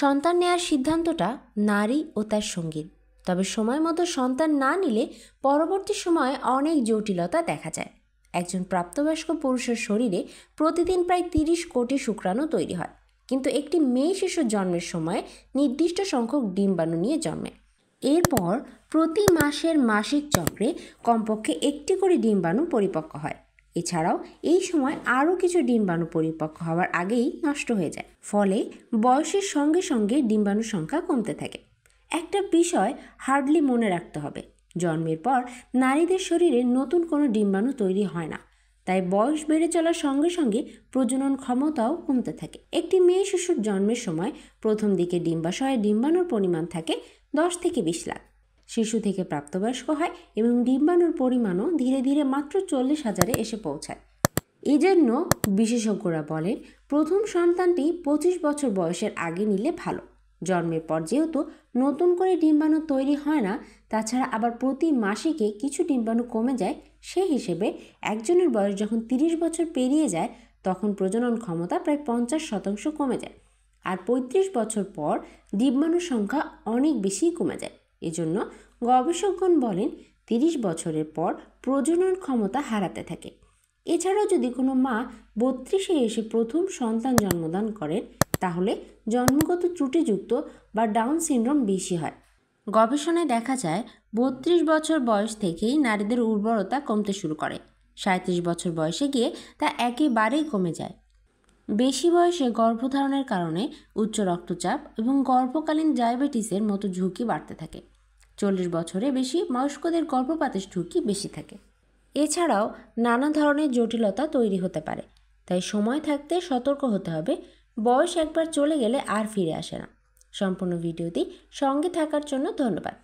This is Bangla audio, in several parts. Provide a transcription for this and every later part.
সন্তান নেয়ার সিদ্ধান্তটা নারী ও তার সঙ্গীর তবে সময় মতো সন্তান না নিলে পরবর্তী সময়ে অনেক জটিলতা দেখা যায় একজন প্রাপ্তবয়স্ক পুরুষের শরীরে প্রতিদিন প্রায় তিরিশ কোটি শুক্রাণু তৈরি হয় কিন্তু একটি মেয়ে শিশুর জন্মের সময় নির্দিষ্ট সংখ্যক ডিম্বাণু নিয়ে জন্মে এরপর প্রতি মাসের মাসিক চক্রে কমপক্ষে একটি করে ডিম্বাণু পরিপক্ক হয় এছাড়াও এই সময় আরও কিছু ডিম্বাণু পরিপক্ক হওয়ার আগেই নষ্ট হয়ে যায় ফলে বয়সের সঙ্গে সঙ্গে ডিম্বাণুর সংখ্যা কমতে থাকে একটা বিষয় হার্ডলি মনে রাখতে হবে জন্মের পর নারীদের শরীরে নতুন কোনো ডিম্বাণু তৈরি হয় না তাই বয়স বেড়ে চলার সঙ্গে সঙ্গে প্রজনন ক্ষমতাও কমতে থাকে একটি মেয়ে শিশুর জন্মের সময় প্রথম দিকে ডিম্বাশয়ে ডিম্বাণুর পরিমাণ থাকে দশ থেকে বিশ লাখ শিশু থেকে প্রাপ্তবয়স্ক হয় এবং ডিম্বাণুর পরিমাণও ধীরে ধীরে মাত্র চল্লিশ হাজারে এসে পৌঁছায় এজন্য বিশেষজ্ঞরা বলেন প্রথম সন্তানটি পঁচিশ বছর বয়সের আগে নিলে ভালো জন্মের পর যেহেতু নতুন করে ডিম্বাণু তৈরি হয় না তাছাড়া আবার প্রতি মাসিকে কিছু ডিম্বাণু কমে যায় সে হিসেবে একজনের বয়স যখন ৩০ বছর পেরিয়ে যায় তখন প্রজনন ক্ষমতা প্রায় পঞ্চাশ শতাংশ কমে যায় আর ৩৫ বছর পর ডিম্বাণুর সংখ্যা অনেক বেশি কমে যায় এজন্য গবেষকগণ বলেন তিরিশ বছরের পর প্রজনন ক্ষমতা হারাতে থাকে এছাড়াও যদি কোনো মা বত্রিশে এসে প্রথম সন্তান জন্মদান করেন তাহলে জন্মগত ত্রুটিযুক্ত বা ডাউন সিনড্রোম বেশি হয় গবেষণায় দেখা যায় বত্রিশ বছর বয়স থেকেই নারীদের উর্বরতা কমতে শুরু করে সাঁত্রিশ বছর বয়সে গিয়ে তা একেবারেই কমে যায় বেশি বয়সে গর্ভধারণের কারণে উচ্চ রক্তচাপ এবং গর্ভকালীন ডায়াবেটিসের মতো ঝুঁকি বাড়তে থাকে চল্লিশ বছরে বেশি বয়স্কদের গর্ভপাতের ঝুঁকি বেশি থাকে এছাড়াও নানা ধরনের জটিলতা তৈরি হতে পারে তাই সময় থাকতে সতর্ক হতে হবে বয়স একবার চলে গেলে আর ফিরে আসে না সম্পূর্ণ ভিডিওটি সঙ্গে থাকার জন্য ধন্যবাদ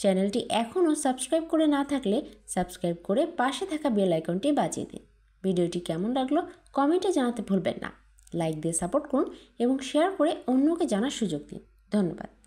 চ্যানেলটি এখনও সাবস্ক্রাইব করে না থাকলে সাবস্ক্রাইব করে পাশে থাকা বেল আইকনটি বাজিয়ে দিন ভিডিওটি কেমন লাগলো কমেন্টে জানাতে ভুলবেন না লাইক দিয়ে সাপোর্ট করুন এবং শেয়ার করে অন্যকে জানার সুযোগ দিন ধন্যবাদ